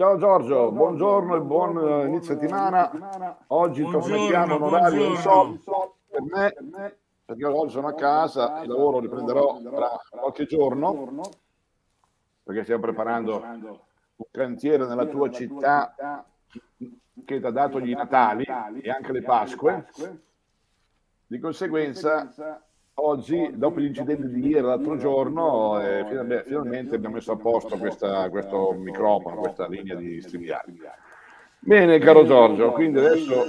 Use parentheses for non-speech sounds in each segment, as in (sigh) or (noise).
Ciao Giorgio, buongiorno e buon, eh, buon inizio settimana. Oggi trasmettiamo un orario insolito per per me, perché oggi sono a casa, il lavoro riprenderò tra qualche giorno, perché stiamo preparando un cantiere nella tua città che ti ha dato gli Natali e anche le Pasque. Di conseguenza Oggi, dopo incidenti di ieri, l'altro giorno, eh, finalmente abbiamo messo a posto questa, questo microfono, questa linea di strigliare. Bene, caro Giorgio, quindi adesso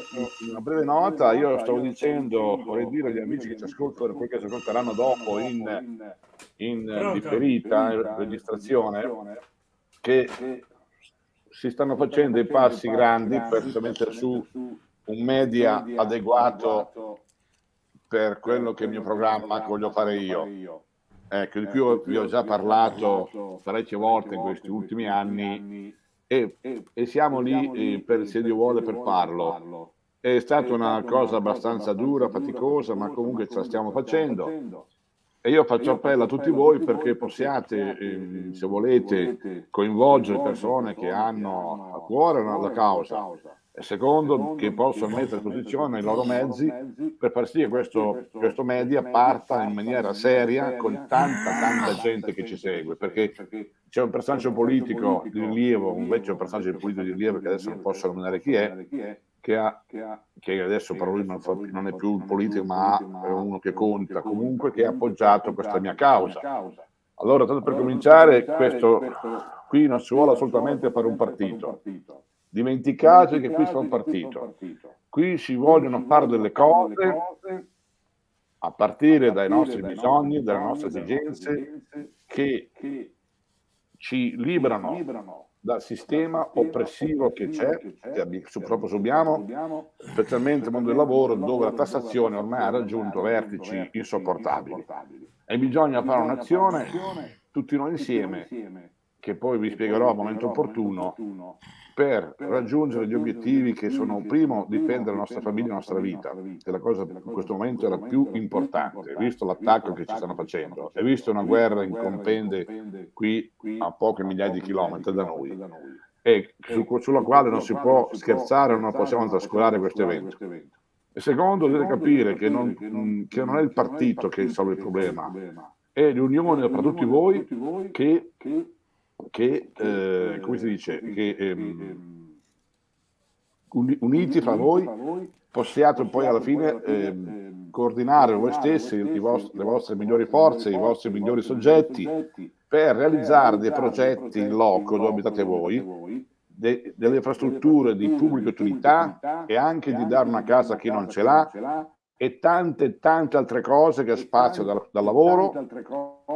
una breve nota. Io stavo dicendo, vorrei dire agli amici che ci ascoltano, poi che ci ascolteranno dopo in, in differita, in eh, registrazione, che si stanno facendo i passi grandi per mettere su un media adeguato per quello che il mio programma voglio fare io. Ecco, di cui eh, vi ho già parlato parecchie volte in questi ultimi anni e, e siamo lì eh, per, eh, se Dio vuole per farlo. È stata una cosa abbastanza dura, faticosa, ma comunque ce la stiamo facendo. E io faccio appello a tutti voi perché possiate, se volete, coinvolgere persone che hanno a cuore la causa secondo, secondo che possono mettere a disposizione i loro mezzi, mezzi per far sì che questo, questo, questo media parta in maniera seria con tanta, tanta gente che ci segue, perché c'è un personaggio politico di rilievo, un vecchio personaggio politico di rilievo che adesso non posso nominare chi è, che, ha, che adesso però lui non, fa, non è più un politico ma è uno che conta comunque, che ha appoggiato questa mia causa. Allora, tanto per cominciare, questo qui non si vuole assolutamente fare un partito Dimenticate, che qui fa un partito. Qui si vogliono fare delle cose a partire, dai nostri bisogni, dalle nostre esigenze, che, ci liberano, liberano dal sistema oppressivo che c'è, che proprio subiamo, specialmente nel mondo del lavoro, dove la tassazione ormai ha raggiunto vertici insopportabili. E bisogna fare un'azione, tutti noi insieme, che poi vi spiegherò al momento opportuno, per raggiungere gli obiettivi che sono, primo, difendere la nostra famiglia e la nostra vita, che è la cosa in questo momento è la più importante, visto l'attacco che ci stanno facendo e visto una guerra in compende qui a poche migliaia di chilometri da noi e su, sulla quale non si può scherzare, non possiamo trascurare questo evento. E secondo, deve capire che non, che non è il partito che risolve il problema, è l'unione tra tutti voi che che, eh, eh, come si dice, che ehm, uniti fra voi possiate poi alla fine ehm, ehm, coordinare voi stessi vostri, le vostre migliori forze, i vostri migliori soggetti per realizzare dei progetti in loco dove abitate voi, de, delle infrastrutture di pubblica utilità e anche di dare una casa a chi non ce l'ha e tante tante altre cose che spaziano dal, dal lavoro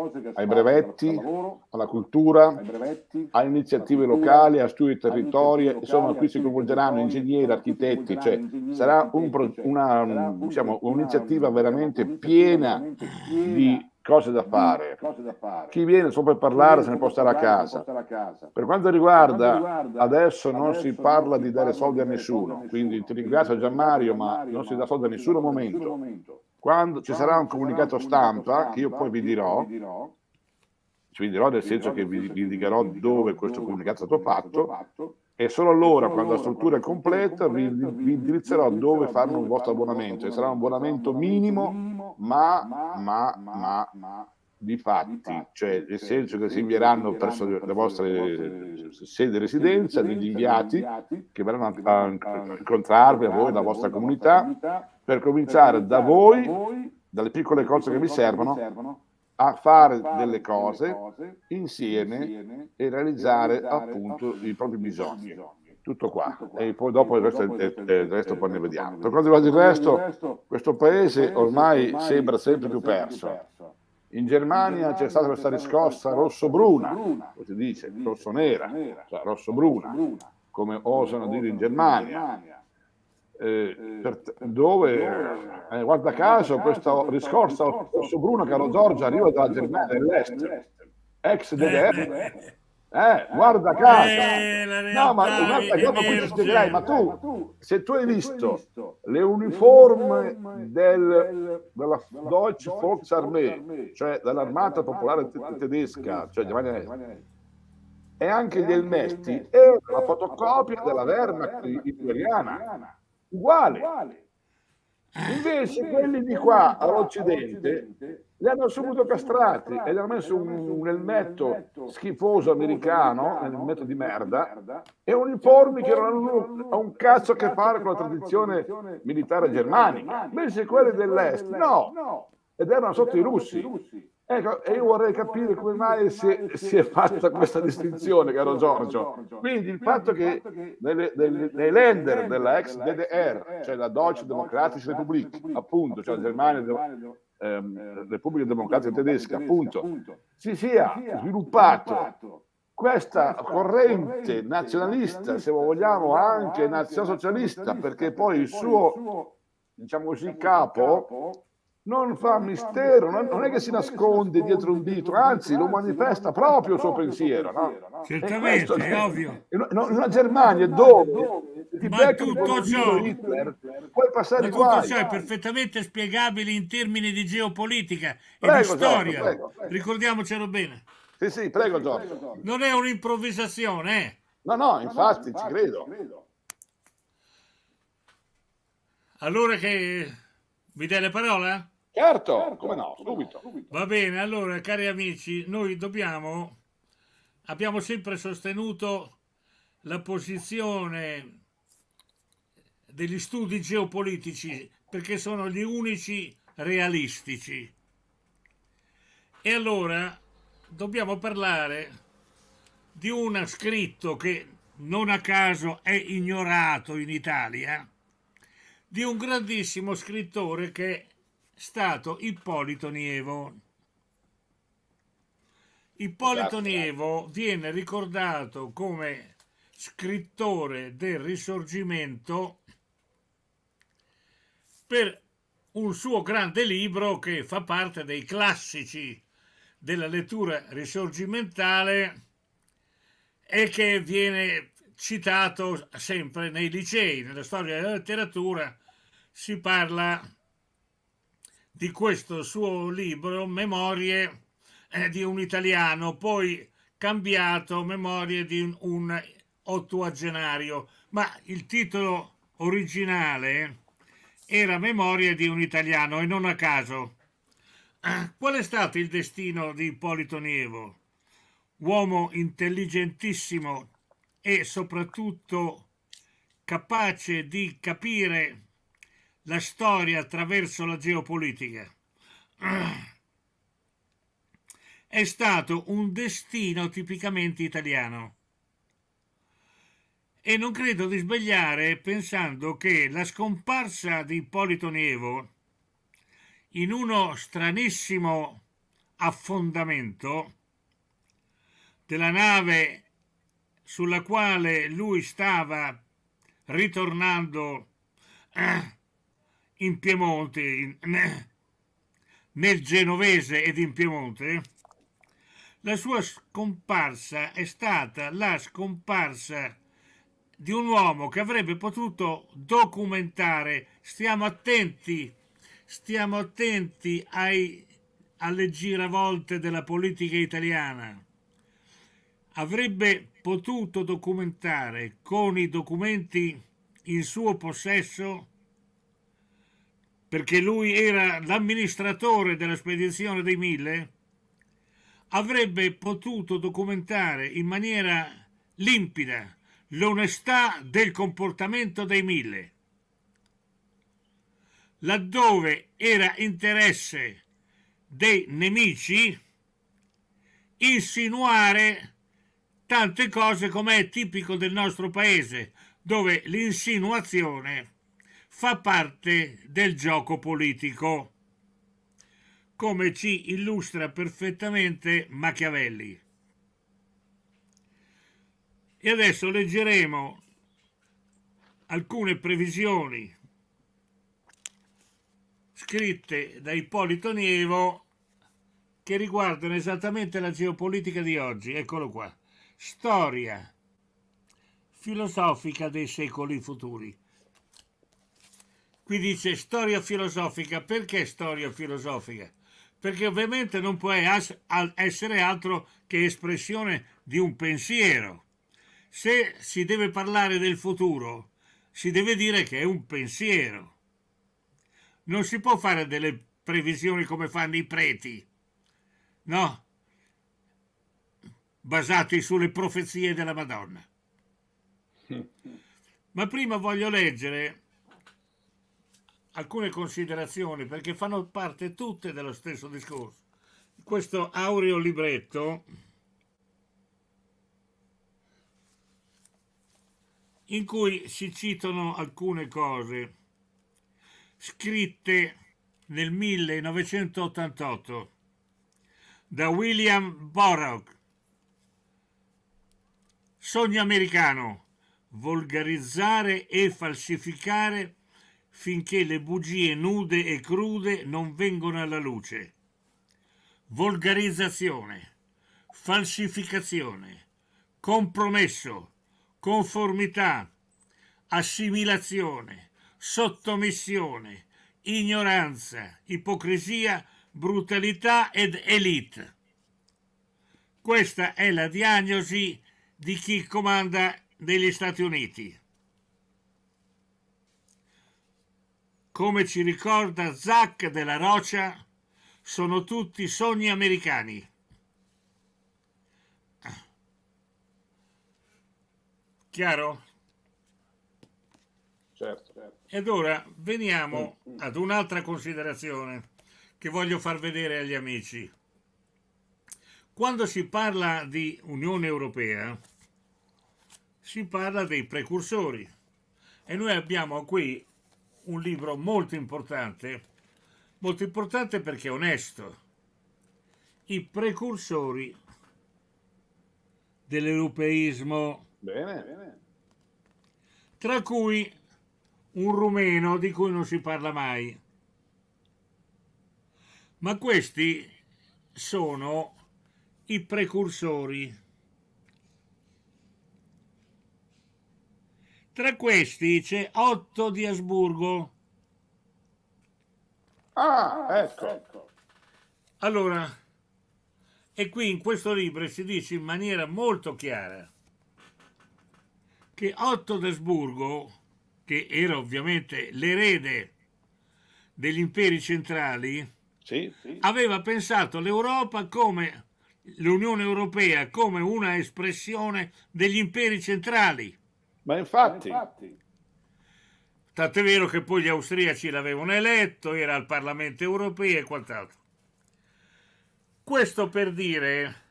cose che ai brevetti, lavoro, alla cultura, ai brevetti, alle iniziative cultura, locali, a studi territori, insomma qui si coinvolgeranno ingegneri, architetti, cioè sarà un'iniziativa veramente piena di cose da mm. fare. Cose da fare. Chi viene solo per parlare se ne può stare a casa. Per quanto riguarda, adesso non si parla di dare soldi a nessuno, quindi ti ringrazio Gianmario, ma non si dà soldi a nessuno momento. Quando ci sarà un comunicato stampa, che io poi vi dirò, ci vi dirò nel senso che vi indicherò dove questo comunicato è stato fatto, e solo allora, quando la struttura è completa, vi, vi indirizzerò dove fare un vostro abbonamento. E sarà un abbonamento minimo, ma, ma, ma, ma di fatti, cioè, cioè nel senso che si invieranno presso le vostre sede di residenza degli inviati che verranno a incontrarvi, a voi, la vostra comunità, per cominciare da voi, dalle piccole cose che vi servono, a fare, fare delle cose, cose insieme, insieme, e realizzare, realizzare appunto, appunto, i propri bisogni. bisogni. Tutto qua. Tutto qua. E poi dopo, e il, dopo resto, il, il, il resto, poi ne vediamo. Per quanto riguarda il resto, questo paese ormai, ormai sembra sempre, sempre più perso. perso. In Germania c'è stata questa riscossa rosso-bruna, come si dice, rosso-nera, cioè rosso-bruna, come osano dire in Germania eh, per, eh, dove eh, guarda caso questo riscorsa su Bruno Caro Giorgio arriva dalla Germania dell'Est ex DDR eh, eh, guarda eh, caso no ma un'altra cosa poi ci spiegherai ma tu se tu hai visto le uniformi del, della Deutsche Volksarmee cioè, cioè dell'armata popolare tedesca cioè Germania e anche gli elmetti e la fotocopia della Wehrmacht italiana uguale. uguale. Invece quelli di qua all'Occidente li hanno subito castrati e gli hanno messo un, un elmetto schifoso americano, un elmetto di merda, e uniformi che non hanno un cazzo a che fare con la tradizione militare germanica. Invece quelli dell'est no, ed erano sotto i russi. Ecco, e io vorrei capire come mai si è, si è fatta questa distinzione, caro Giorgio. Quindi il fatto che nei, nei, nei lender della ex DDR, cioè la Deutsche Demokratische Republik, appunto, cioè la Germania ehm, Repubblica Democratica Tedesca, appunto, si sia sviluppato questa corrente nazionalista, se vogliamo anche nazionalsocialista, perché poi il suo, diciamo così, capo non fa mistero, non è che si nasconde dietro un dito, anzi lo manifesta proprio il suo pensiero. No? Certamente, questo, è ovvio. In una Germania dove ti ma tutto ciò, Hitler, puoi passare ma tutto ciò è perfettamente spiegabile in termini di geopolitica prego, e di storia. Prego, prego. Ricordiamocelo bene. Sì, sì, prego Giorgio. Non è un'improvvisazione, eh? No, no, infatti, no, infatti ci credo. credo. Allora che... Mi dai la parola? Certo, certo come no, subito, subito. Va bene, allora cari amici, noi dobbiamo, abbiamo sempre sostenuto la posizione degli studi geopolitici perché sono gli unici realistici. E allora dobbiamo parlare di uno scritto che non a caso è ignorato in Italia, di un grandissimo scrittore che stato Ippolito Nievo. Ippolito Nievo viene ricordato come scrittore del Risorgimento per un suo grande libro che fa parte dei classici della lettura risorgimentale e che viene citato sempre nei licei, nella storia della letteratura si parla di questo suo libro Memorie eh, di un italiano, poi cambiato Memorie di un, un ottuagenario, ma il titolo originale era Memorie di un italiano e non a caso. Eh, qual è stato il destino di Ippolito Nievo? Uomo intelligentissimo e soprattutto capace di capire la storia attraverso la geopolitica. È stato un destino tipicamente italiano. E non credo di sbagliare pensando che la scomparsa di Ippolito Nievo in uno stranissimo affondamento della nave sulla quale lui stava ritornando (clears throat) in Piemonte, in, (clears throat) nel genovese ed in Piemonte, la sua scomparsa è stata la scomparsa di un uomo che avrebbe potuto documentare. Stiamo attenti, stiamo attenti ai, alle giravolte della politica italiana. Avrebbe potuto documentare con i documenti in suo possesso perché lui era l'amministratore della spedizione dei Mille, avrebbe potuto documentare in maniera limpida l'onestà del comportamento dei Mille, laddove era interesse dei nemici insinuare tante cose come è tipico del nostro paese, dove l'insinuazione fa parte del gioco politico, come ci illustra perfettamente Machiavelli. E adesso leggeremo alcune previsioni scritte da Ippolito Nievo che riguardano esattamente la geopolitica di oggi. Eccolo qua. Storia filosofica dei secoli futuri. Qui dice storia filosofica. Perché storia filosofica? Perché ovviamente non può essere altro che espressione di un pensiero. Se si deve parlare del futuro, si deve dire che è un pensiero. Non si può fare delle previsioni come fanno i preti, no? Basati sulle profezie della Madonna. (laughs) Ma prima voglio leggere alcune considerazioni perché fanno parte tutte dello stesso discorso. Questo aureo libretto in cui si citano alcune cose scritte nel 1988 da William Borog. Sogno americano, volgarizzare e falsificare finché le bugie nude e crude non vengono alla luce. Volgarizzazione, falsificazione, compromesso, conformità, assimilazione, sottomissione, ignoranza, ipocrisia, brutalità ed elite. Questa è la diagnosi di chi comanda degli Stati Uniti. come ci ricorda Zac della Rocia, sono tutti sogni americani. Chiaro? Certo, certo. Ed ora veniamo mm. ad un'altra considerazione che voglio far vedere agli amici. Quando si parla di Unione Europea, si parla dei precursori. E noi abbiamo qui un libro molto importante, molto importante perché è onesto, I precursori dell'europeismo, bene, bene. tra cui un rumeno di cui non si parla mai. Ma questi sono i precursori Tra questi c'è Otto di Asburgo. Ah, ecco, ecco. Allora, e qui in questo libro si dice in maniera molto chiara che Otto d'Asburgo, che era ovviamente l'erede degli imperi centrali, sì, sì. aveva pensato l'Europa come l'Unione Europea come una espressione degli imperi centrali ma infatti, Ma infatti. Tant'è vero che poi gli austriaci l'avevano eletto, era al Parlamento europeo e quant'altro. Questo per dire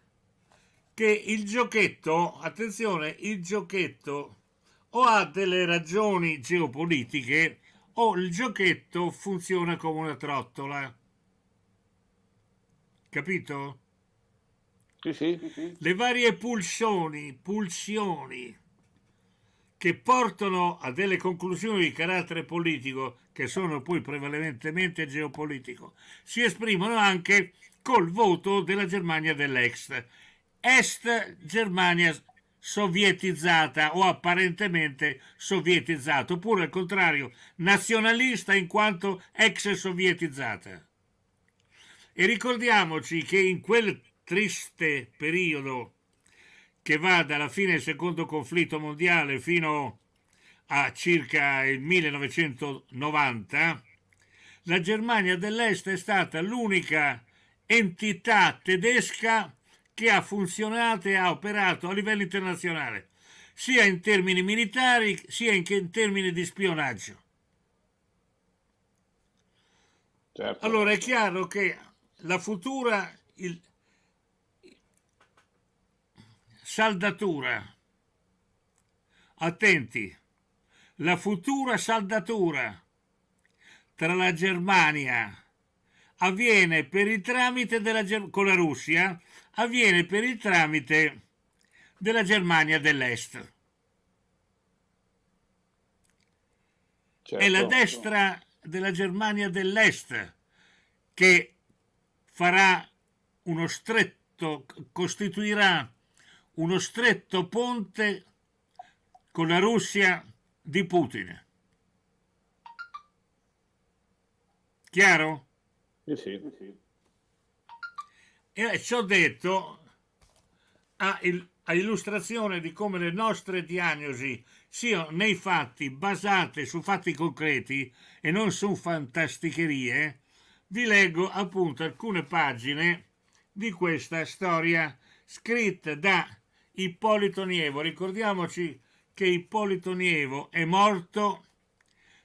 che il giochetto, attenzione, il giochetto o ha delle ragioni geopolitiche o il giochetto funziona come una trottola. Capito? Sì, sì. Le varie pulsioni, pulsioni che portano a delle conclusioni di carattere politico, che sono poi prevalentemente geopolitico, si esprimono anche col voto della Germania dell'Est, Est Germania sovietizzata o apparentemente sovietizzata, oppure al contrario, nazionalista in quanto ex sovietizzata. E ricordiamoci che in quel triste periodo che va dalla fine del secondo conflitto mondiale fino a circa il 1990, la Germania dell'Est è stata l'unica entità tedesca che ha funzionato e ha operato a livello internazionale, sia in termini militari sia in termini di spionaggio. Certo. Allora è chiaro che la futura, il, saldatura. Attenti, la futura saldatura tra la Germania avviene per il tramite della Ger- con la Russia avviene per il tramite della Germania dell'Est. Certo. È la certo. destra della Germania dell'Est che farà uno stretto, costituirà uno stretto ponte con la Russia di Putin. Chiaro? Sì, sì. sì. E eh, ciò detto a, il, a illustrazione di come le nostre diagnosi siano nei fatti basate su fatti concreti e non su fantasticherie, vi leggo appunto alcune pagine di questa storia scritta da Ippolito Nievo. Ricordiamoci che Ippolito Nievo è morto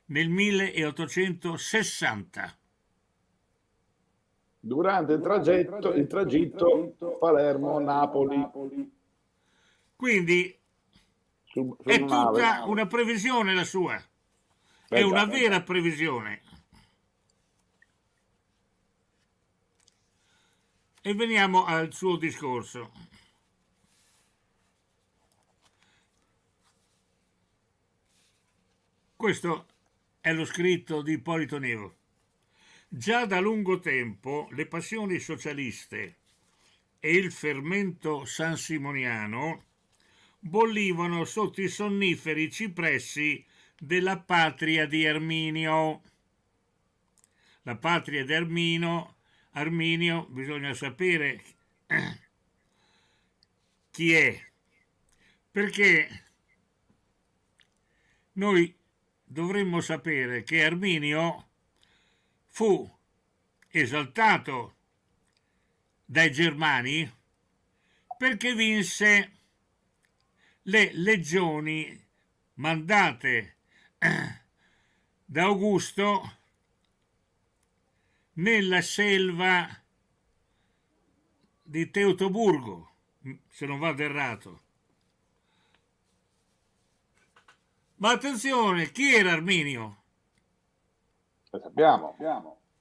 nel 1860. Durante il tragitto, il tragitto Palermo-Napoli. Quindi su, su è tutta nave. una previsione la sua. Beh, è una beh, vera previsione. E veniamo al suo discorso. Questo è lo scritto di Ippolito Nero. Già da lungo tempo le passioni socialiste e il fermento sansimoniano bollivano sotto i sonniferi cipressi della patria di Arminio. La patria di Arminio, Arminio bisogna sapere chi è, perché noi dovremmo sapere che Arminio fu esaltato dai germani perché vinse le legioni mandate eh, da Augusto nella selva di Teutoburgo, se non vado errato, Ma attenzione, chi era Arminio? Lo sappiamo,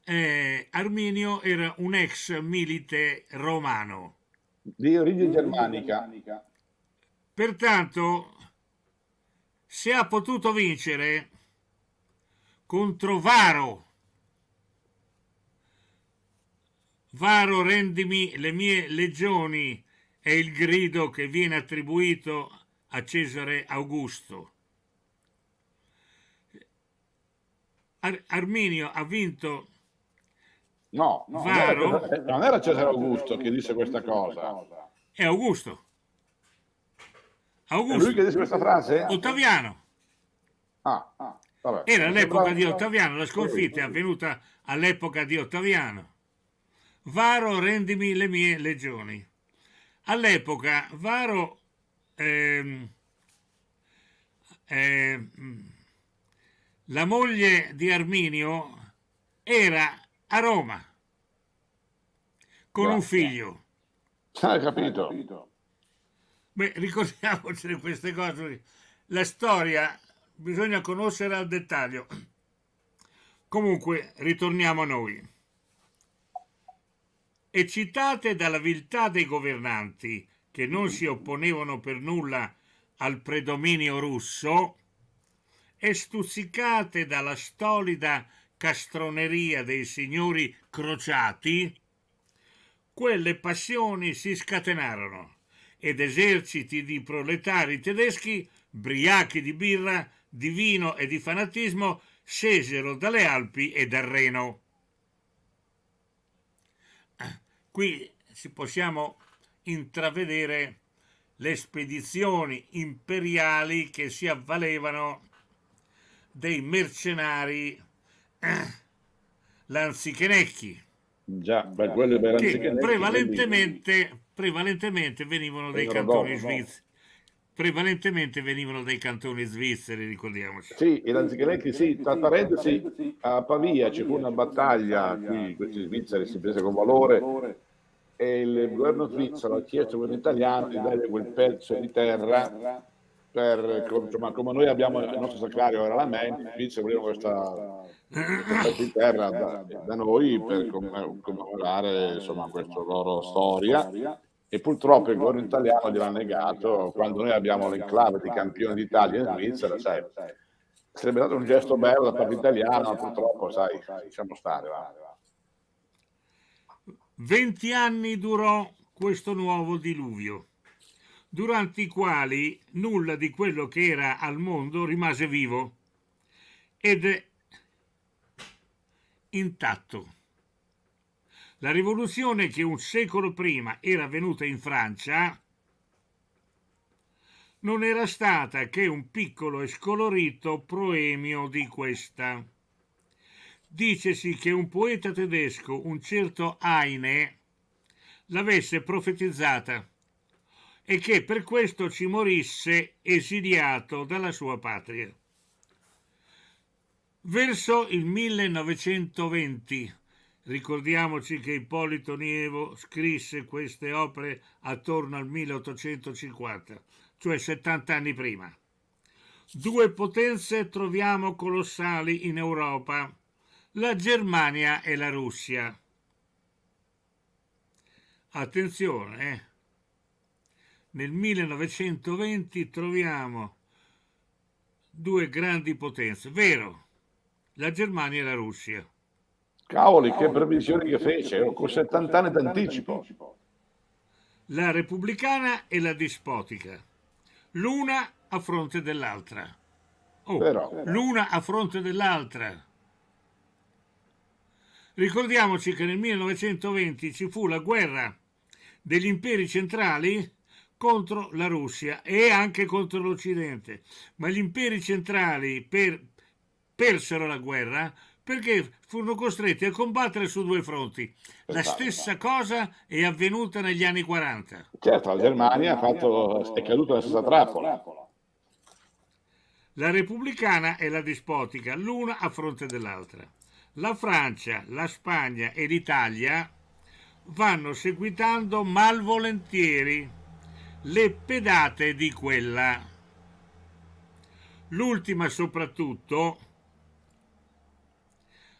Eh, Arminio era un ex milite romano. Di origine germanica. Pertanto, se ha potuto vincere contro Varo, Varo rendimi le mie legioni è il grido che viene attribuito a Cesare Augusto. Ar- Arminio ha vinto No, no Varo. non era Cesare Augusto che disse questa cosa. È Augusto. Augusto. È lui che disse questa frase? Ottaviano. Ah, ah vabbè. Era all'epoca di Ottaviano, la sconfitta è avvenuta all'epoca di Ottaviano. Varo, rendimi le mie legioni. All'epoca Varo... Ehm, ehm, la moglie di Arminio era a Roma con Grazie. un figlio. Ah, capito. Beh, (laughs) ricordiamoci queste cose. La storia bisogna conoscere al dettaglio. Comunque, ritorniamo a noi. Eccitate dalla viltà dei governanti che non si opponevano per nulla al predominio russo, e stuzzicate dalla stolida castroneria dei signori crociati, quelle passioni si scatenarono ed eserciti di proletari tedeschi, briachi di birra, di vino e di fanatismo, scesero dalle Alpi e dal Reno. Qui si possiamo intravedere le spedizioni imperiali che si avvalevano dei mercenari eh, (clears throat) lanzichenecchi. Già, beh, quello per che prevalentemente, prevalentemente venivano dei cantoni svizzeri. No? Prevalentemente venivano dai cantoni svizzeri, ricordiamoci. Sì, e lanzichenecchi sì, tra parentesi a Pavia c'è fu una battaglia, qui questi svizzeri si prese con valore e il governo svizzero ha chiesto a quegli italiani di dare quel pezzo di terra per, insomma, come noi abbiamo il nostro sacrario era la main, invece volevano questa, questa in terra da, da, noi per commemorare insomma, questa loro storia e purtroppo il governo italiano gliel'ha negato quando noi abbiamo l'enclave di campione d'Italia in Svizzera, sai, sarebbe stato un gesto bello da parte italiana, ma purtroppo, sai, lasciamo stare. Va. 20 anni durò questo nuovo diluvio durante i quali nulla di quello che era al mondo rimase vivo ed intatto. La rivoluzione che un secolo prima era avvenuta in Francia non era stata che un piccolo e scolorito proemio di questa. Dicesi che un poeta tedesco, un certo Heine, l'avesse profetizzata e che per questo ci morisse esiliato dalla sua patria. Verso il 1920, ricordiamoci che Ippolito Nievo scrisse queste opere attorno al 1850, cioè 70 anni prima. Due potenze troviamo colossali in Europa, la Germania e la Russia. Attenzione, eh? nel 1920 troviamo due grandi potenze, vero, la Germania e la Russia. Cavoli, che previsioni che fece, oh, con 70 anni d'anticipo. La repubblicana e la dispotica, l'una a fronte dell'altra. Oh, Però, l'una a fronte dell'altra. Ricordiamoci che nel 1920 ci fu la guerra degli imperi centrali contro la Russia e anche contro l'Occidente, ma gli imperi centrali per, persero la guerra perché furono costretti a combattere su due fronti. La esatto. stessa cosa è avvenuta negli anni 40. Certo, la Germania ha fatto, è caduta nella stessa trappola. La repubblicana e la dispotica, l'una a fronte dell'altra. La Francia, la Spagna e l'Italia vanno seguitando malvolentieri le pedate di quella. L'ultima soprattutto,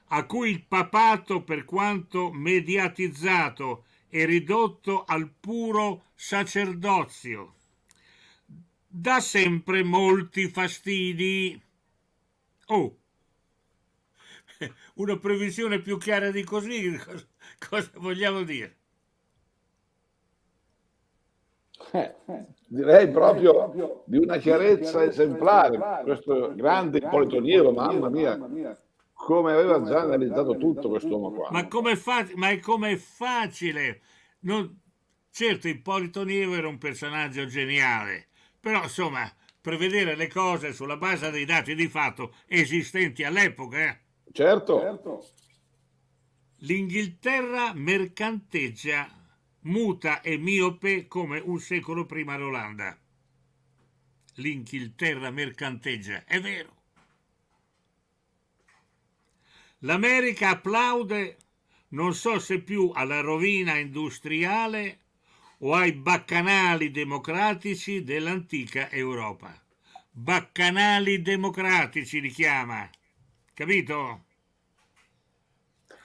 a cui il papato, per quanto mediatizzato, e ridotto al puro sacerdozio, dà sempre molti fastidi. Oh, (laughs) una previsione più chiara di così, (laughs) cosa vogliamo dire? direi proprio di una chiarezza esemplare. Questo grande Ippolito Niero, mamma mia, come aveva già analizzato tutto quest'uomo qua. Ma, come ma è come facile. Non... Certo, Ippolito Nero era un personaggio geniale, però insomma, prevedere le cose sulla base dei dati di fatto esistenti all'epoca. Eh. Certo. certo. L'Inghilterra mercanteggia muta e miope come un secolo prima l'Olanda. L'Inghilterra mercanteggia, è vero. L'America applaude non so se più alla rovina industriale o ai baccanali democratici dell'antica Europa. Baccanali democratici li chiama, capito?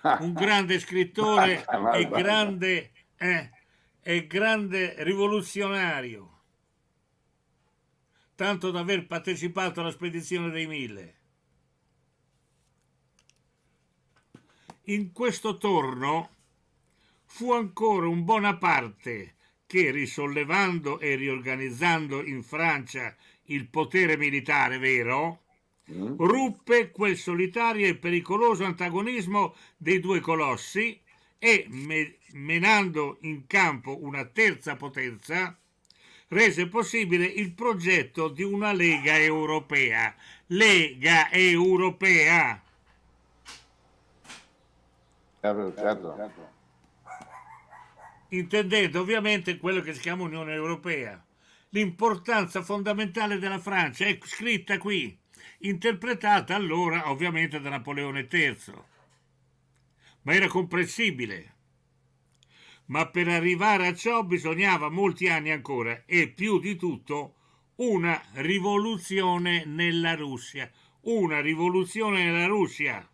(laughs) Un grande scrittore e grande eh, è grande rivoluzionario, tanto da aver partecipato alla spedizione dei Mille. In questo torno fu ancora un Bonaparte che, risollevando e riorganizzando in Francia il potere militare vero, mm. ruppe quel solitario e pericoloso antagonismo dei due colossi e menando in campo una terza potenza, rese possibile il progetto di una Lega Europea. Lega Europea! Certo, certo. Intendendo ovviamente quello che si chiama Unione Europea. L'importanza fondamentale della Francia è scritta qui, interpretata allora ovviamente da Napoleone III ma era comprensibile. Ma per arrivare a ciò bisognava molti anni ancora e più di tutto una rivoluzione nella Russia. Una rivoluzione nella Russia.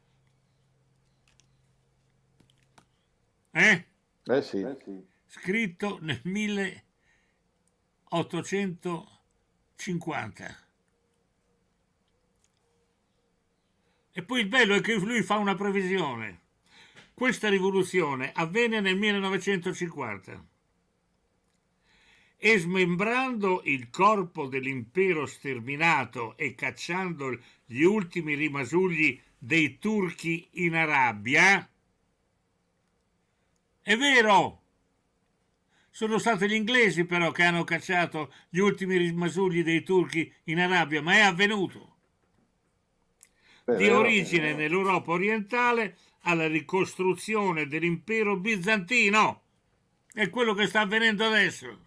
Eh? Eh sì. Eh Scritto nel 1850. E poi il bello è che lui fa una previsione. Questa rivoluzione avvenne nel 1950 e smembrando il corpo dell'impero sterminato e cacciando gli ultimi rimasugli dei turchi in Arabia, è vero, sono stati gli inglesi però che hanno cacciato gli ultimi rimasugli dei turchi in Arabia, ma è avvenuto. di origine nell'Europa orientale alla ricostruzione dell'impero bizantino. È quello che sta avvenendo adesso.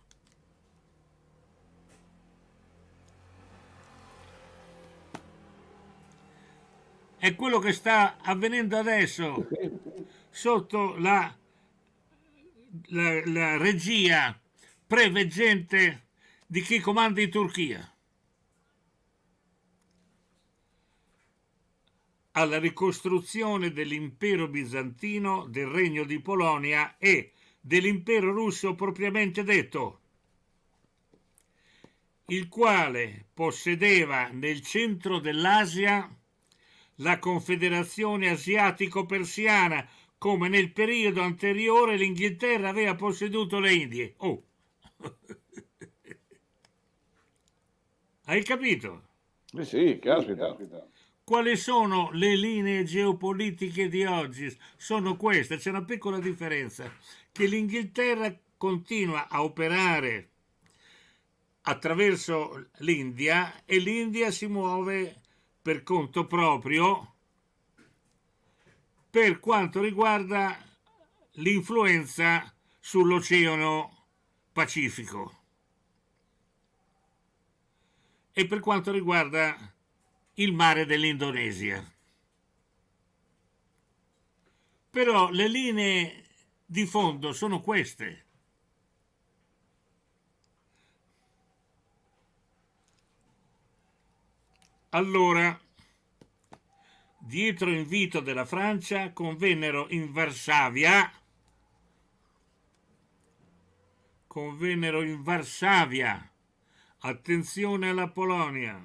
È quello che sta avvenendo adesso sotto la, la, la regia preveggente di chi comanda in Turchia. alla ricostruzione dell'impero bizantino, del regno di Polonia e dell'impero russo propriamente detto, il quale possedeva nel centro dell'Asia la Confederazione Asiatico-Persiana, come nel periodo anteriore l'Inghilterra aveva posseduto le Indie. Oh! (laughs) Hai capito? Eh sì, caspita. caspita. Quali sono le linee geopolitiche di oggi? Sono queste, c'è una piccola differenza, che l'Inghilterra continua a operare attraverso l'India e l'India si muove per conto proprio per quanto riguarda l'influenza sull'Oceano Pacifico e per quanto riguarda il mare dell'Indonesia. Però le linee di fondo sono queste. Allora, dietro invito della Francia, convennero in Varsavia, convennero in Varsavia, attenzione alla Polonia,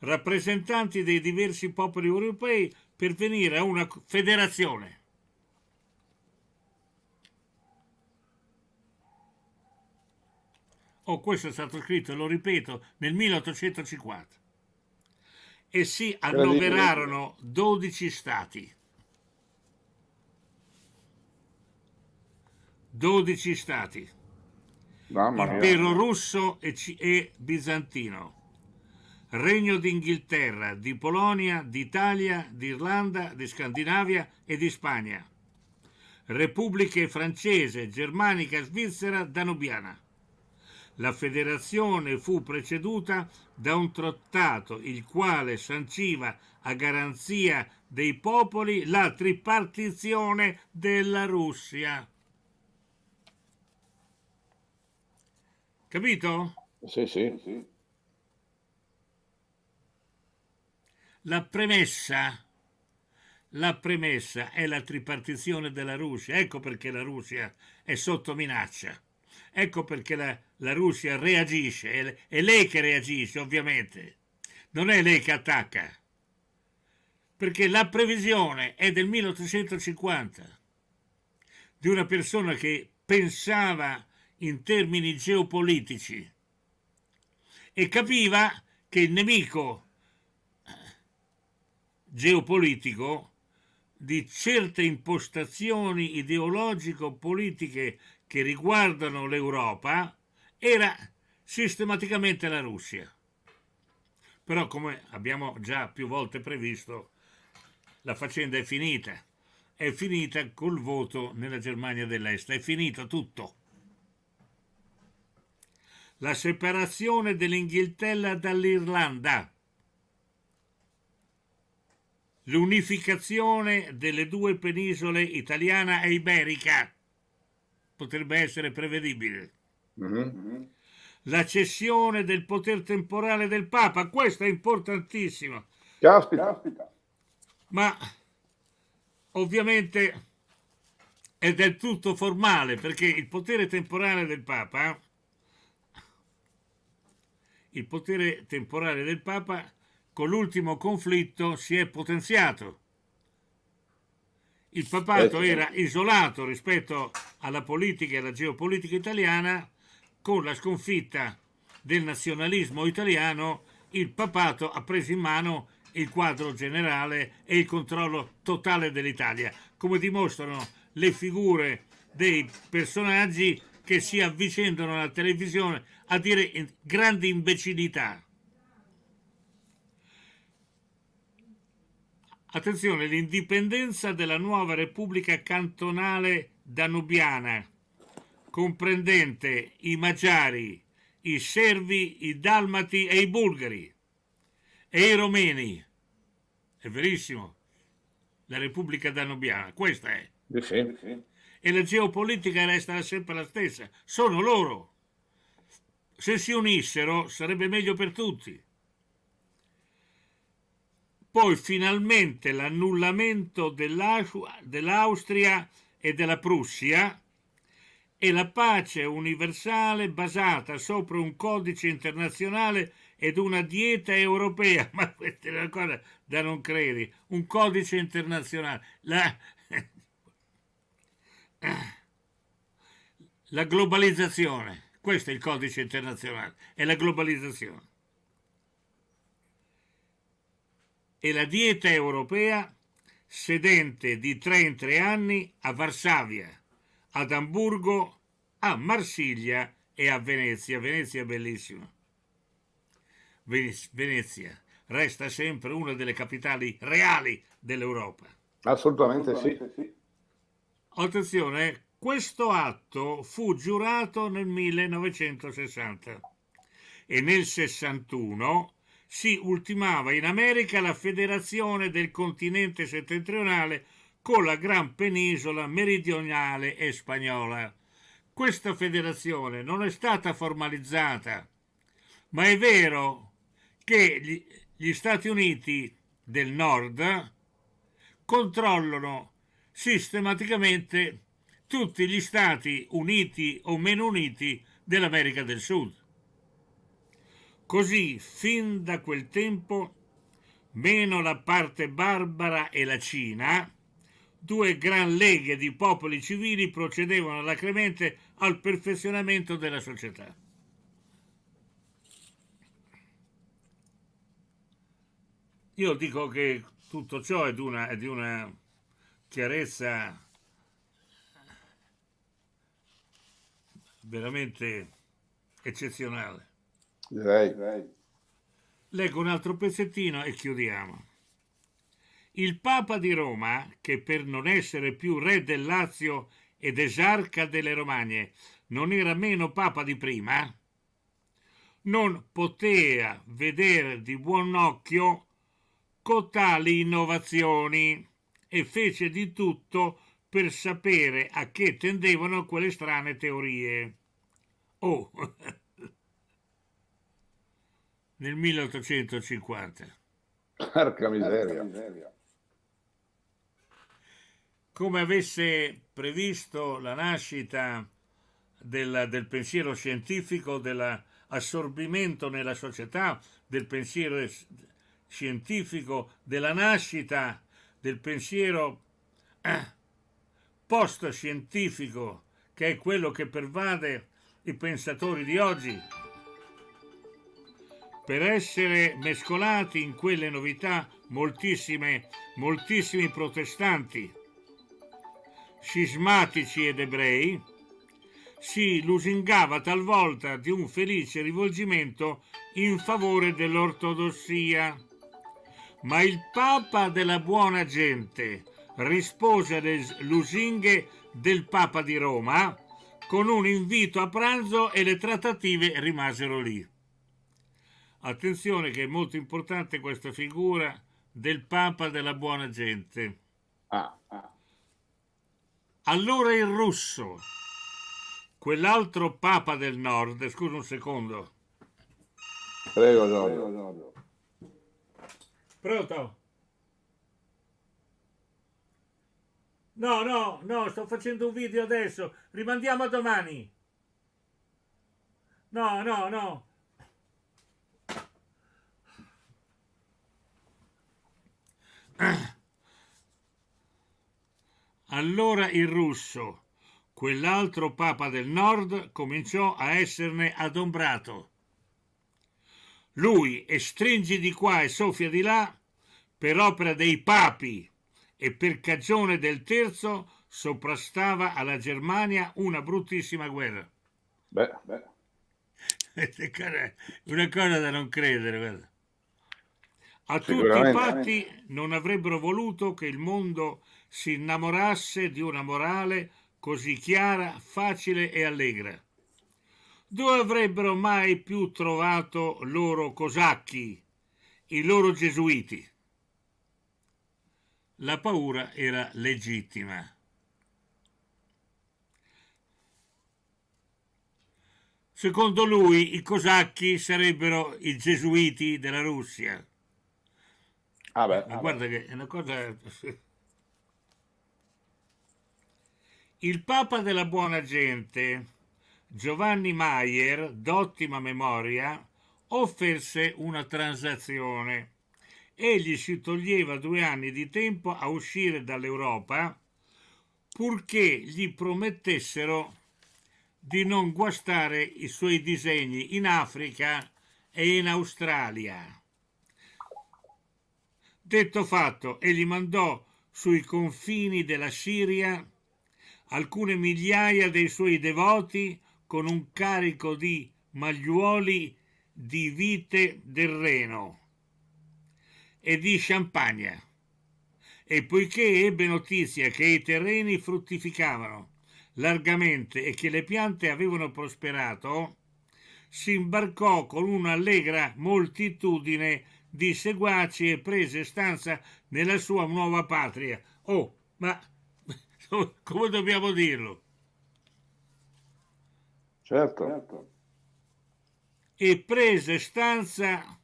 rappresentanti dei diversi popoli europei per venire a una federazione. Oh, questo è stato scritto, lo ripeto, nel 1850. E si annoverarono 12 stati. 12 stati. Impero russo e, e bizantino Regno d'Inghilterra, di Polonia, d'Italia, d'Irlanda, di Scandinavia e di Spagna. Repubbliche francese, germanica, svizzera, danubiana. La federazione fu preceduta da un trattato il quale sanciva a garanzia dei popoli la tripartizione della Russia. Capito? Sì, sì. sì. La premessa, la premessa è la tripartizione della Russia, ecco perché la Russia è sotto minaccia, ecco perché la, la Russia reagisce, è, è lei che reagisce ovviamente, non è lei che attacca, perché la previsione è del 1850 di una persona che pensava in termini geopolitici e capiva che il nemico geopolitico di certe impostazioni ideologico-politiche che riguardano l'Europa era sistematicamente la Russia. Però, come abbiamo già più volte previsto, la faccenda è finita. È finita col voto nella Germania dell'Est, è finito tutto. La separazione dell'Inghilterra dall'Irlanda l'unificazione delle due penisole italiana e iberica potrebbe essere prevedibile. Mm-hmm. La cessione del potere temporale del Papa, questo è importantissimo. Caspita. Ma ovviamente è del tutto formale perché il potere temporale del Papa il potere temporale del Papa con l'ultimo conflitto si è potenziato. Il papato certo. era isolato rispetto alla politica e alla geopolitica italiana con la sconfitta del nazionalismo italiano il papato ha preso in mano il quadro generale e il controllo totale dell'Italia, come dimostrano le figure dei personaggi che si avvicendano alla televisione a dire grandi imbecillità. Attenzione, l'indipendenza della nuova Repubblica cantonale danubiana, comprendente i magiari, i servi, i dalmati e i bulgari e i romeni. È verissimo. La Repubblica danubiana, questa è. Sì, E la geopolitica resta sempre la stessa. Sono loro. Se si unissero sarebbe meglio per tutti poi finalmente l'annullamento dell'Austria e della Prussia e la pace universale basata sopra un codice internazionale ed una dieta europea. (laughs) Ma questa è una cosa da non credere, un codice internazionale. La, (laughs) la globalizzazione, questo è il codice internazionale, è la globalizzazione. e la dieta europea sedente di tre in tre anni a Varsavia, ad Amburgo, a Marsiglia e a Venezia. Venezia è bellissima. Venezia resta sempre una delle capitali reali dell'Europa. Assolutamente, Assolutamente sì. sì. Attenzione, eh, questo atto fu giurato nel 1960 e nel 61 si ultimava in America la federazione del continente settentrionale con la Gran Penisola meridionale e spagnola. Questa federazione non è stata formalizzata, ma è vero che gli Stati Uniti del Nord controllano sistematicamente tutti gli Stati uniti o meno uniti dell'America del Sud. Così, fin da quel tempo, meno la parte barbara e la Cina, due gran leghe di popoli civili procedevano lacrimente al perfezionamento della società. Io dico che tutto ciò è di una, è di una chiarezza veramente eccezionale. Direi. Direi. Leggo un altro pezzettino e chiudiamo. Il Papa di Roma, che per non essere più re del Lazio ed esarca delle Romagne non era meno Papa di prima, non poteva vedere di buon occhio cotali innovazioni e fece di tutto per sapere a che tendevano quelle strane teorie. Oh, (laughs) nel 1850. Porca miseria. miseria. Come avesse previsto la nascita del, del pensiero scientifico, dell'assorbimento nella società del pensiero scientifico, della nascita del pensiero eh, post-scientifico, che è quello che pervade i pensatori di oggi per essere mescolati in quelle novità moltissime, moltissimi protestanti, scismatici ed ebrei, si lusingava talvolta di un felice rivolgimento in favore dell'ortodossia. Ma il Papa della buona gente rispose alle lusinghe del Papa di Roma con un invito a pranzo e le trattative rimasero lì. Attenzione che è molto importante questa figura del Papa della buona gente. Ah, ah. Allora il russo, quell'altro Papa del Nord, scusa un secondo. Prego, Giorgio. Pronto? No, no, no, sto facendo un video adesso. Rimandiamo a domani. No, no, no. Allora il russo, quell'altro papa del nord, cominciò a esserne adombrato. Lui, e stringi di qua e soffia di là, per opera dei papi e per cagione del terzo, soprastava alla Germania una bruttissima guerra. Beh, beh. (laughs) Una cosa da non credere, guarda. A tutti i patti non avrebbero voluto che il mondo si innamorasse di una morale così chiara, facile e allegra. Dove avrebbero mai più trovato loro cosacchi, i loro gesuiti? La paura era legittima. Secondo lui i cosacchi sarebbero i gesuiti della Russia Ah beh, ah guarda beh. che è una cosa... (laughs) Il Papa della Buona Gente, Giovanni Maier, d'ottima memoria, offerse una transazione. Egli si toglieva due anni di tempo a uscire dall'Europa purché gli promettessero di non guastare i suoi disegni in Africa e in Australia. Detto fatto, egli mandò sui confini della Siria alcune migliaia dei suoi devoti con un carico di magliuoli di vite del Reno e di Champagne. E poiché ebbe notizia che i terreni fruttificavano largamente e che le piante avevano prosperato, si imbarcò con un'allegra moltitudine di seguaci e prese stanza nella sua nuova patria. Oh, ma (laughs) come dobbiamo dirlo? Certo. certo. E prese stanza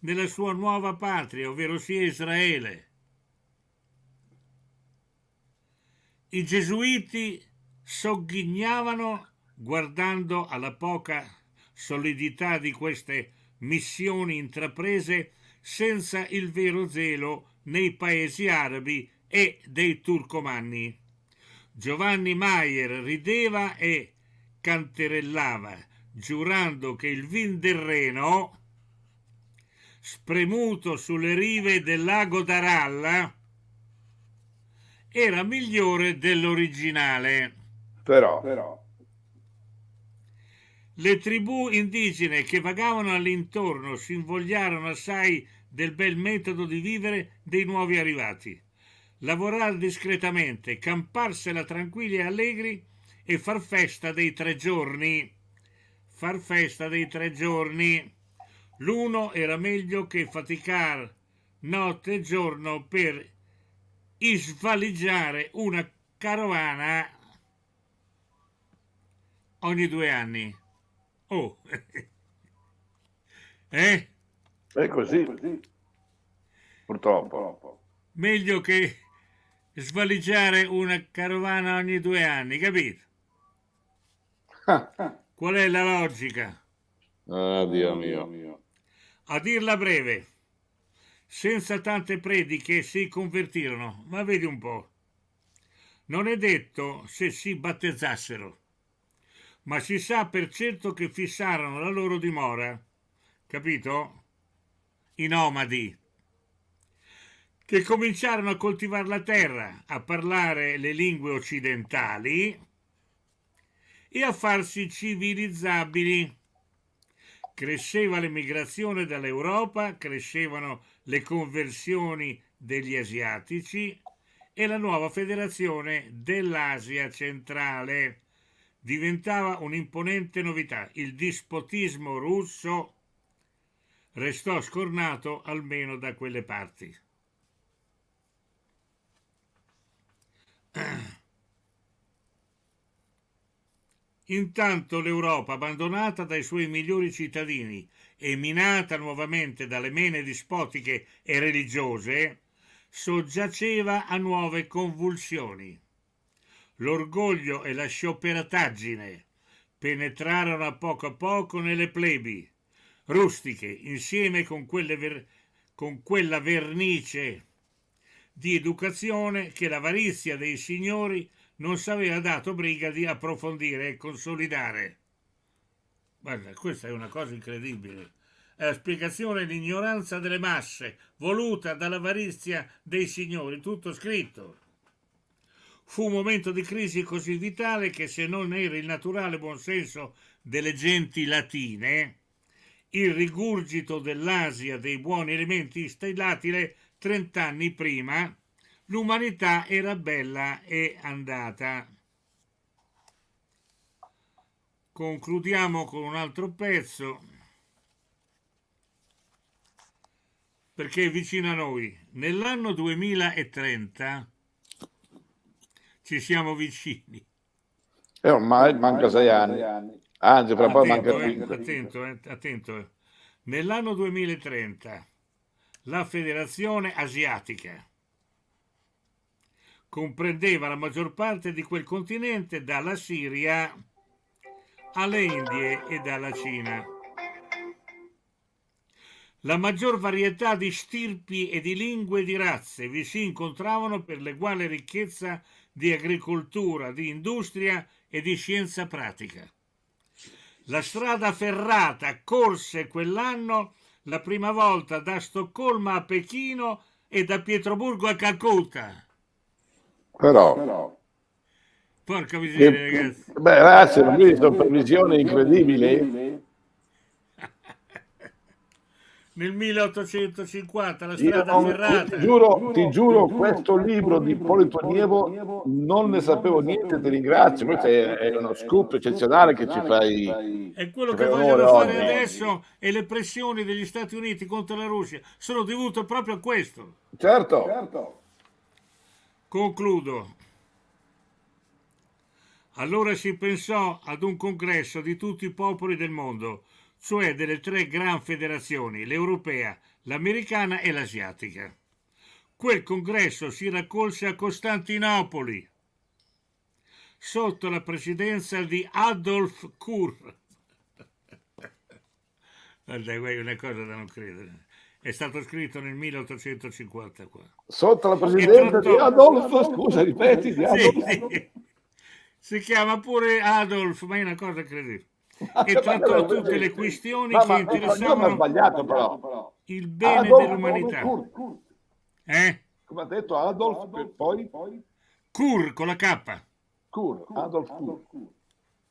nella sua nuova patria, ovvero sia Israele. I gesuiti sogghignavano guardando alla poca solidità di queste missioni intraprese senza il vero zelo nei paesi arabi e dei turcomanni. Giovanni Maier rideva e canterellava, giurando che il vin del Reno, spremuto sulle rive del lago d'Aralla, era migliore dell'originale. Però, però, le tribù indigene che vagavano all'intorno si invogliarono assai del bel metodo di vivere dei nuovi arrivati. Lavorare discretamente, camparsela tranquilli e allegri e far festa dei tre giorni. Far festa dei tre giorni. L'uno era meglio che faticar notte e giorno per svaligiare una carovana ogni due anni. Oh. (laughs) eh? È così, così. Purtroppo. Meglio che svaligiare una carovana ogni due anni, capito? Qual è la logica? Ah, Dio mio. A dirla breve, senza tante prediche si convertirono, ma vedi un po'. Non è detto se si battezzassero ma si sa per certo che fissarono la loro dimora, capito? I nomadi, che cominciarono a coltivare la terra, a parlare le lingue occidentali e a farsi civilizzabili. Cresceva l'emigrazione dall'Europa, crescevano le conversioni degli asiatici e la nuova federazione dell'Asia centrale diventava un'imponente novità. Il dispotismo russo restò scornato almeno da quelle parti. Intanto l'Europa, abbandonata dai suoi migliori cittadini e minata nuovamente dalle mene dispotiche e religiose, soggiaceva a nuove convulsioni l'orgoglio e la scioperataggine penetrarono a poco a poco nelle plebi, rustiche, insieme con, ver con quella vernice di educazione che l'avarizia dei signori non si aveva dato briga di approfondire e consolidare. Guarda, questa è una cosa incredibile. È la spiegazione dell'ignoranza delle masse, voluta dall'avarizia dei signori, tutto scritto. Fu un momento di crisi così vitale che se non era il naturale buonsenso delle genti latine, il rigurgito dell'Asia dei buoni elementi stellatile trent'anni prima, l'umanità era bella e andata. Concludiamo con un altro pezzo perché è vicino a noi. Nell'anno 2030 ci siamo vicini. E eh, ormai manca sei anni. Anzi, però attento, poi manca eh, attento, eh, attento. Eh. Nell'anno 2030 la federazione asiatica comprendeva la maggior parte di quel continente dalla Siria alle Indie e dalla Cina. La maggior varietà di stirpi e di lingue e di razze vi si incontravano per l'uguale ricchezza di agricoltura, di industria e di scienza pratica. La strada ferrata corse quell'anno la prima volta da Stoccolma a Pechino e da Pietroburgo a Calcutta. Però, Però. Porca miseria, che, ragazzi. Beh, grazie, sono previsioni incredibili nel 1850 la strada non, ferrata. Ti giuro, ti giuro, ti questo giuro, libro di Polito Nievo non, ne sapevo niente, ti ringrazio. Questo è, è uno scoop eccezionale che ci fai. E quello che vogliono fare oggi. adesso e le pressioni degli Stati Uniti contro la Russia sono dovute proprio a questo. Certo. certo. Concludo. Allora si pensò ad un congresso di tutti i popoli del mondo cioè delle tre gran federazioni, l'europea, l'americana e l'asiatica. Quel congresso si raccolse a Costantinopoli, sotto la presidenza di Adolf Kur. Guarda, è una cosa da non credere. È stato scritto nel 1854. Sotto la presidenza trattò... di Adolf, scusa, ripeti, di Adolf. Sì, (laughs) si chiama pure Adolf, ma è una cosa credibile e (laughs) trattò tutte le questioni ma, che ma, eh, interessavano sbagliato, però. il bene Adolf, dell'umanità. Kur, kur. Eh? Come ha detto Adolf, Adolf poi, poi? Kur con la K. Kur, Adolf Kur.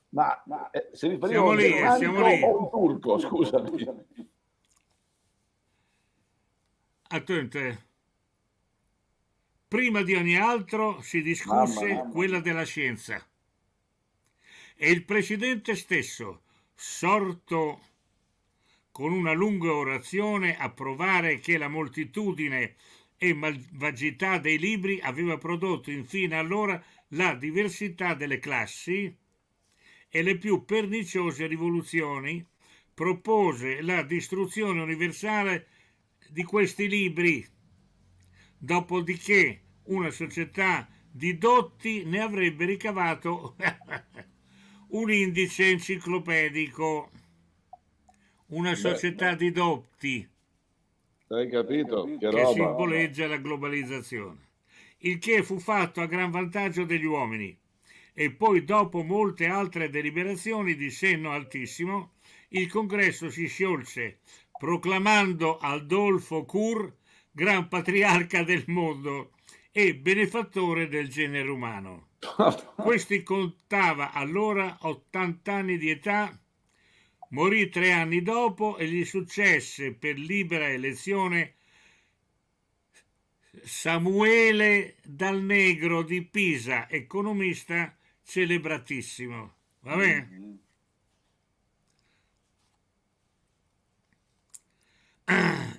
Ma, ma eh, se riferiva siamo lì, siamo lì. un turco, scusami. Attente. Prima di ogni altro si discusse Mamma, quella della scienza e il presidente stesso, sorto con una lunga orazione a provare che la moltitudine e malvagità dei libri aveva prodotto infine allora la diversità delle classi e le più perniciose rivoluzioni, propose la distruzione universale di questi libri, dopodiché una società di dotti ne avrebbe ricavato (laughs) un indice enciclopedico, una società di dotti. Hai capito? Che, che roba. simboleggia la globalizzazione. Il che fu fatto a gran vantaggio degli uomini. E poi, dopo molte altre deliberazioni di senno altissimo, il congresso si sciolse, proclamando Adolfo Cur gran patriarca del mondo e benefattore del genere umano. Questi contava allora 80 anni di età, morì tre anni dopo e gli successe per libera elezione Samuele Dal Negro di Pisa, economista celebratissimo. Va bene?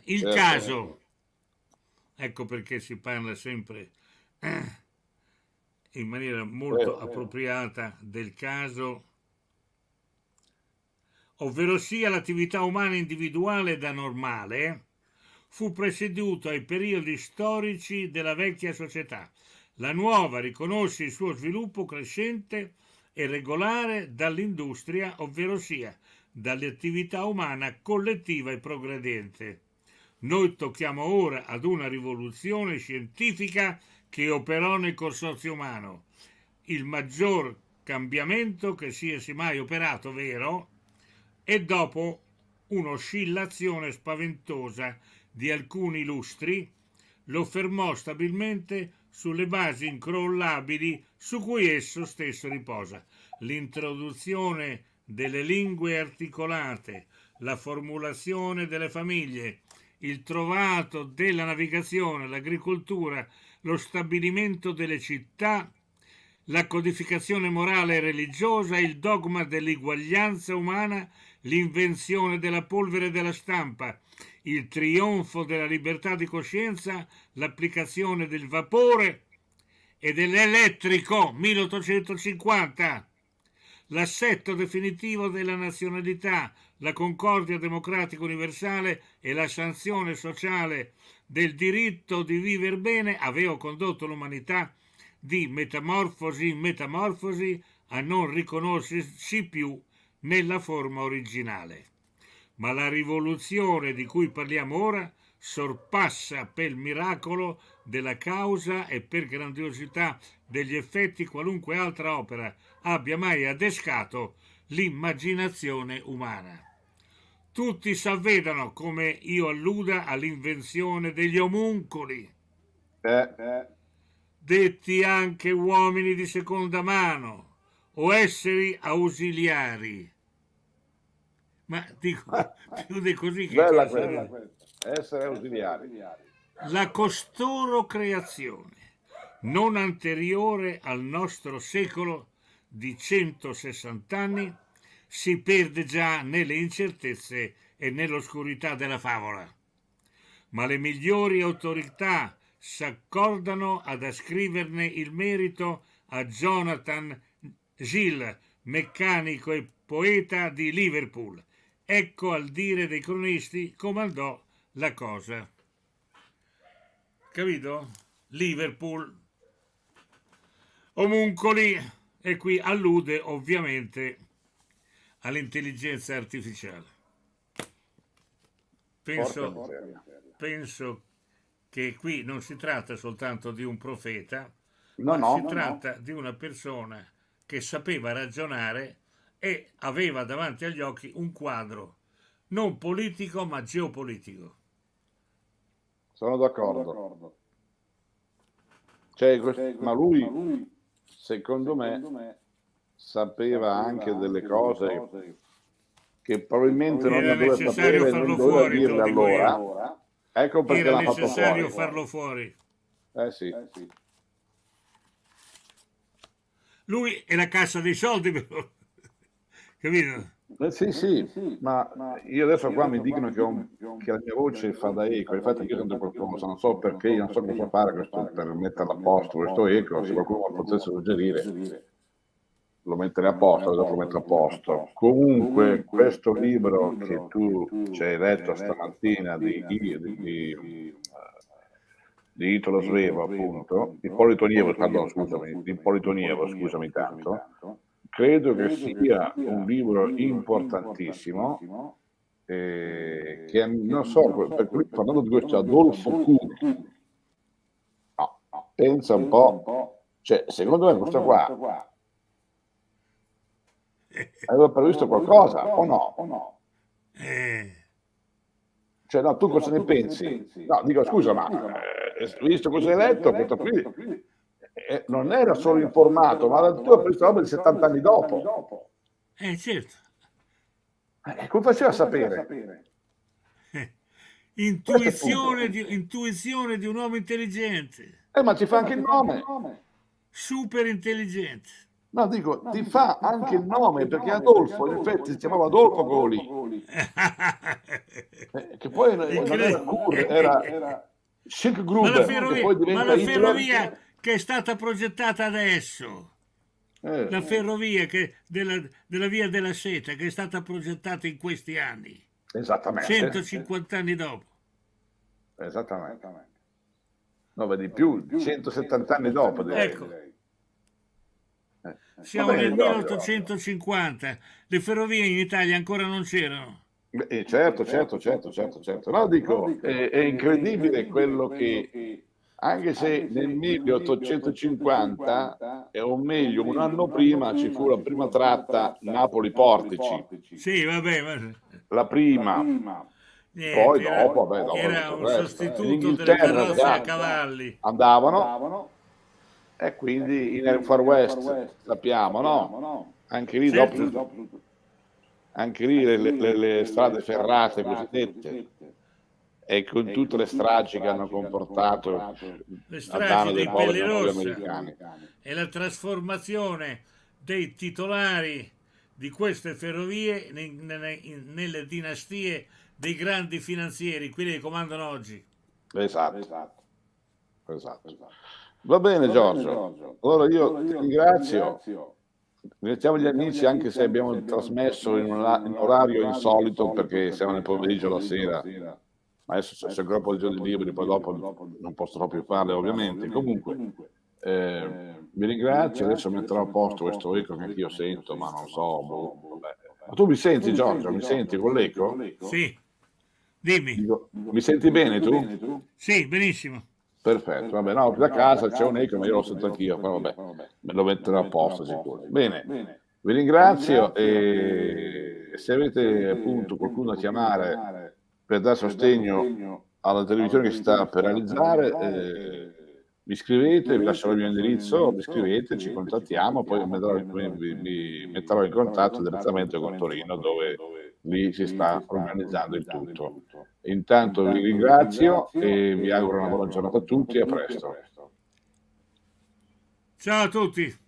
il certo. caso, ecco perché si parla sempre in maniera molto eh, appropriata del caso, ovvero sia l'attività umana individuale da normale, fu presieduto ai periodi storici della vecchia società. La nuova riconosce il suo sviluppo crescente e regolare dall'industria, ovvero sia dall'attività umana collettiva e progredente. Noi tocchiamo ora ad una rivoluzione scientifica che operò nel consorzio umano il maggior cambiamento che si sia mai operato vero e dopo un'oscillazione spaventosa di alcuni lustri lo fermò stabilmente sulle basi incrollabili su cui esso stesso riposa. L'introduzione delle lingue articolate, la formulazione delle famiglie, il trovato della navigazione, l'agricoltura, lo stabilimento delle città, la codificazione morale e religiosa, il dogma dell'iguaglianza umana, l'invenzione della polvere della stampa, il trionfo della libertà di coscienza, l'applicazione del vapore e dell'elettrico 1850, l'assetto definitivo della nazionalità, la concordia democratica universale e la sanzione sociale del diritto di vivere bene aveva condotto l'umanità di metamorfosi in metamorfosi a non riconoscersi più nella forma originale. Ma la rivoluzione di cui parliamo ora sorpassa per miracolo della causa e per grandiosità degli effetti qualunque altra opera abbia mai adescato l'immaginazione umana. Tutti s'avvedano come io alluda all'invenzione degli omuncoli, eh, eh. detti anche uomini di seconda mano o esseri ausiliari. Ma dico più (laughs) di così che bella cosa bella questa. essere ausiliari. La costoro creazione, non anteriore al nostro secolo di 160 anni, si perde già nelle incertezze e nell'oscurità della favola. Ma le migliori autorità s'accordano ad ascriverne il merito a Jonathan Gill, meccanico e poeta di Liverpool. Ecco al dire dei cronisti come andò la cosa. Capito? Liverpool. Omuncoli, e qui allude ovviamente a all'intelligenza artificiale. Penso, eh. penso, che qui non si tratta soltanto di un profeta, no, ma no, si no, tratta di una persona che sapeva ragionare e aveva davanti agli occhi un quadro non politico ma geopolitico. Sono d'accordo. Cioè, cioè, ma lui, secondo, me sapeva anche delle cose che probabilmente non doveva sapere farlo non doveva fuori, dirle allora. Ecco perché era l'ha fatto fuori. Era necessario farlo fuori. Eh sì. eh sì. Lui è la cassa dei soldi, (laughs) però. capito? Eh sì, sì, eh, ma io adesso qua mi dicono che, ho, che, la mia voce fa da eco, infatti io sento qualcosa, non so perché, non so cosa fare questo, per metterla a posto questo eco, se qualcuno lo potesse suggerire lo mettere a posto, lo metto a posto. Comunque questo libro che tu ci hai letto stamattina di, di, di, di Italo Svevo, appunto, di Polito Nievo, pardon, scusami, di Polito Nievo, scusami tanto, credo che sia un libro importantissimo eh, eh che non so, perché parlando di questo Adolfo Cuni, no, ah, pensa un po', cioè secondo me questo qua Avevo previsto qualcosa o no? O no? Eh. Cioè, no, tu cioè, cosa no, ne tu pensi? pensi? No, dico, scusa, ma eh, visto cosa hai letto, questo qui eh, non era solo informato, ma tu hai preso roba di 70 anni dopo. Eh, certo. Eh, come faceva a sapere? Eh, intuizione di, intuizione di, un uomo intelligente. Eh, ma ci fa anche il nome. Super intelligente. No, dico, no, ti dico, fa ti anche fa il nome, perché, nome Adolfo, perché Adolfo, in effetti, si chiamava Adolfo Goli. Eh, che poi eh, era Kur, era, era Schick Gruber. Ma la ferrovia, che è stata progettata adesso, eh, la ferrovia che, della, della, via della seta che è stata progettata in questi anni. Esattamente. 150 anni dopo. Esattamente. No, di più, 170 anni dopo. Direi, ecco. Direi siamo nel 1850, le ferrovie in Italia ancora non c'erano. Beh, eh, certo, certo, certo, certo, certo. No, dico, è, è incredibile quello che, anche se nel 1850, eh, o meglio un anno prima, ci fu la prima tratta Napoli-Portici. Sì, vabbè. Ma... La prima. Niente, Poi dopo, vabbè, dopo era un eh. sostituto delle carrozze a esatto. cavalli. Andavano. Andavano e quindi in Far West, West sappiamo, no? no? Anche lì, certo. dopo, dopo, anche lì le, le, le, strade ferrate cosiddette e con tutte le stragi che hanno comportato le stragi dei pelli rossi e la trasformazione dei titolari di queste ferrovie nelle dinastie dei grandi finanzieri, quelli che comandano oggi. esatto. esatto. esatto. esatto. Va bene, Va Giorgio. Bene, Giorgio. Allora io, allora io ti ringrazio. Ringraziamo gli amici anche se abbiamo trasmesso in un, orario insolito perché siamo nel pomeriggio la sera. Ma adesso c'è ancora un po' di giorni liberi, poi dopo non posso più farle ovviamente. Comunque, eh, vi eh, ringrazio, adesso metterò a posto questo eco che anch'io sento, ma non so. Boh, boh ma tu mi senti Giorgio? Mi senti con l'eco? Sì, dimmi. mi senti bene tu? Sì, benissimo. Perfetto, vabbè, no, da casa c'è un eco, ma io l'ho sento anch'io, però vabbè, me lo metterò a posto sicuro. Bene, vi ringrazio e eh, se avete appunto qualcuno a chiamare per dare sostegno alla televisione che si sta per realizzare, eh, eh, mi scrivete, vi lascio il mio indirizzo, mi scrivete, ci contattiamo, poi mi metterò, in contatto direttamente con Torino dove lì si sta organizzando il tutto. Intanto, vi ringrazio, vi ringrazio e vi auguro una buona giornata a tutti e a presto. Ciao a tutti.